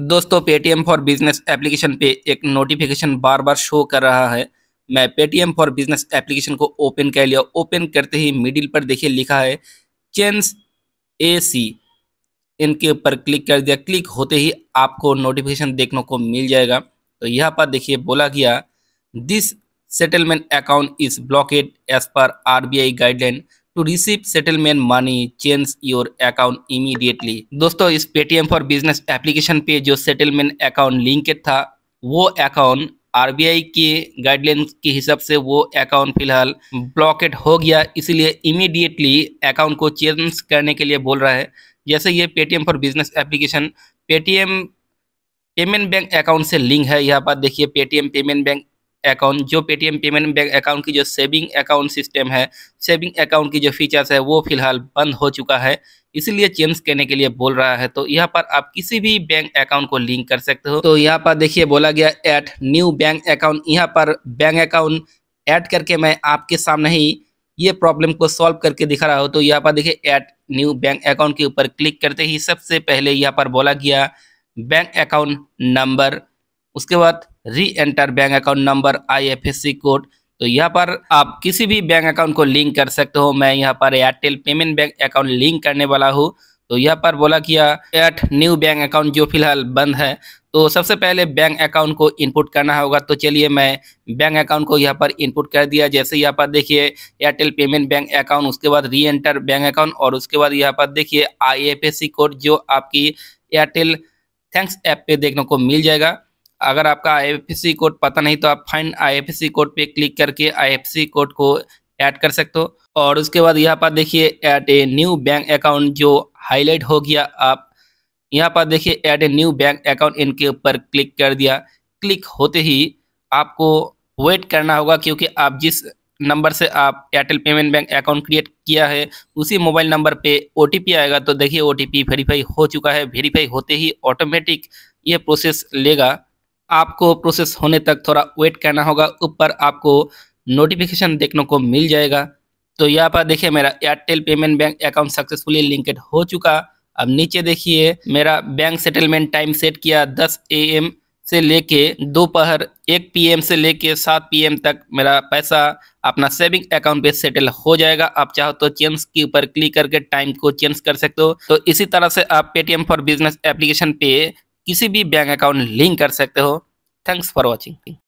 दोस्तों Paytm for business application पे एक नोटिफिकेशन बार बार शो कर रहा है मैं पेटीएम फॉर बिजनेस एप्लीकेशन को ओपन कर लिया ओपन करते ही मिडिल पर देखिए लिखा है चेंज ए सी इनके ऊपर क्लिक कर दिया क्लिक होते ही आपको नोटिफिकेशन देखने को मिल जाएगा तो यहाँ पर देखिए बोला गया this settlement account is blocked as per I guideline to receive settlement money change your account immediately दोस्तों इस पेटीएम फॉर बिजनेस एप्लीकेशन पे जो सेटलमेंट अकाउंट लिंकेड था वो अकाउंट आरबीआई के गाइडलाइन के हिसाब से वो अकाउंट फिलहाल ब्लॉकेट हो गया इसीलिए इमीडिएटली अकाउंट को चेंज करने के लिए बोल रहा है जैसे ये Paytm for business application Paytm payment bank account से लिंक है यहाँ पर देखिए पेटीएम पेमेंट बैंक अकाउंट जो पेटीएम पेमेंट बैंक अकाउंट की जो सेविंग अकाउंट सिस्टम है सेविंग अकाउंट की जो फीचर्स है वो फिलहाल बंद हो चुका है इसलिए चेंज करने के लिए बोल रहा है तो यहाँ पर आप किसी भी बैंक अकाउंट को लिंक कर सकते हो तो यहाँ पर देखिए बोला गया एट न्यू बैंक अकाउंट यहाँ पर बैंक अकाउंट ऐड करके मैं आपके सामने ही ये प्रॉब्लम को सॉल्व करके दिखा रहा हूँ तो यहाँ पर देखिए ऐड न्यू बैंक अकाउंट के ऊपर क्लिक करते ही सबसे पहले यहाँ पर बोला गया बैंक अकाउंट नंबर उसके बाद re enter bank account number IFSC code तो यहाँ पर आप किसी भी बैंक अकाउंट को लिंक कर सकते हो मैं यहाँ पर Airtel payment bank account link करने वाला हूँ तो यहाँ पर बोला कि एट न्यू बैंक अकाउंट जो फिलहाल बंद है तो सबसे पहले बैंक अकाउंट को इनपुट करना होगा तो चलिए मैं बैंक अकाउंट को यहाँ पर इनपुट कर दिया जैसे यहाँ पर देखिए एयरटेल पेमेंट बैंक अकाउंट उसके बाद री एंटर बैंक अकाउंट और उसके बाद यहाँ पर देखिए आई कोड जो आपकी एयरटेल थैंक्स ऐप पे देखने को मिल जाएगा अगर आपका आई कोड पता नहीं तो आप फाइन आई कोड पे क्लिक करके आई कोड को ऐड कर सकते हो और उसके बाद यहाँ पर देखिए add a new bank account जो हाईलाइट हो गया आप यहाँ पर देखिए add a new bank account इनके ऊपर क्लिक कर दिया क्लिक होते ही आपको वेट करना होगा क्योंकि आप जिस नंबर से आप Airtel payment bank account create किया है उसी मोबाइल नंबर पे ओ आएगा तो देखिए ओ वेरीफाई हो चुका है वेरीफाई होते ही ऑटोमेटिक ये प्रोसेस लेगा आपको प्रोसेस होने तक थोड़ा वेट करना होगा ऊपर आपको नोटिफिकेशन देखने को मिल जाएगा तो यहाँ पर देखिए मेरा Airtel payment bank account successfully linked हो चुका अब नीचे देखिए मेरा बैंक सेटलमेंट टाइम सेट किया 10 एम से लेके दोपहर 1 पीएम से लेके 7 पीएम तक मेरा पैसा अपना सेविंग अकाउंट पे सेटल हो जाएगा आप चाहो तो चेंज के ऊपर क्लिक करके टाइम को चेंज कर सकते हो तो इसी तरह से आप पेटीएम फॉर बिजनेस एप्लीकेशन पे किसी भी बैंक अकाउंट लिंक कर सकते हो थैंक्स फॉर वॉचिंग